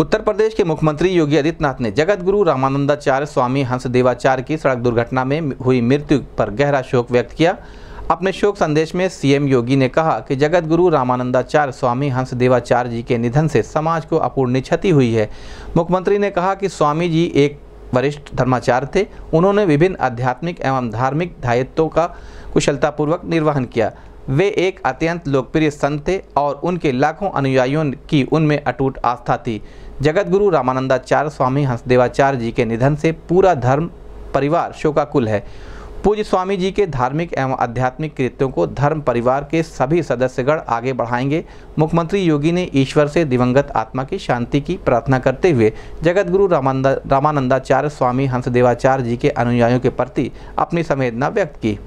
उत्तर प्रदेश के मुख्यमंत्री योगी आदित्यनाथ ने जगत गुरु रामानंदाचार्य स्वामी हंस देवाचार्य की सड़क दुर्घटना में हुई मृत्यु पर गहरा शोक व्यक्त किया अपने शोक संदेश में सीएम योगी ने कहा कि जगत गुरु रामानंदाचार्य स्वामी हंस देवाचार्य जी के निधन से समाज को अपूर्णीय क्षति हुई है मुख्यमंत्री ने कहा कि स्वामी जी एक वरिष्ठ धर्माचार्य थे उन्होंने विभिन्न आध्यात्मिक एवं धार्मिक दायित्वों का कुशलतापूर्वक निर्वहन किया वे एक अत्यंत लोकप्रिय संत थे और उनके लाखों अनुयायियों की उनमें अटूट आस्था थी जगतगुरु रामानंदाचार्य स्वामी हंसदेवाचार्य जी के निधन से पूरा धर्म परिवार शोकाकुल है पूज्य स्वामी जी के धार्मिक एवं आध्यात्मिक कृत्यों को धर्म परिवार के सभी सदस्यगण आगे बढ़ाएंगे मुख्यमंत्री योगी ने ईश्वर से दिवंगत आत्मा की शांति की प्रार्थना करते हुए जगतगुरु रामानंदा रामानंदाचार्य स्वामी हंसदेवाचार्य जी के अनुयायियों के प्रति अपनी संवेदना व्यक्त की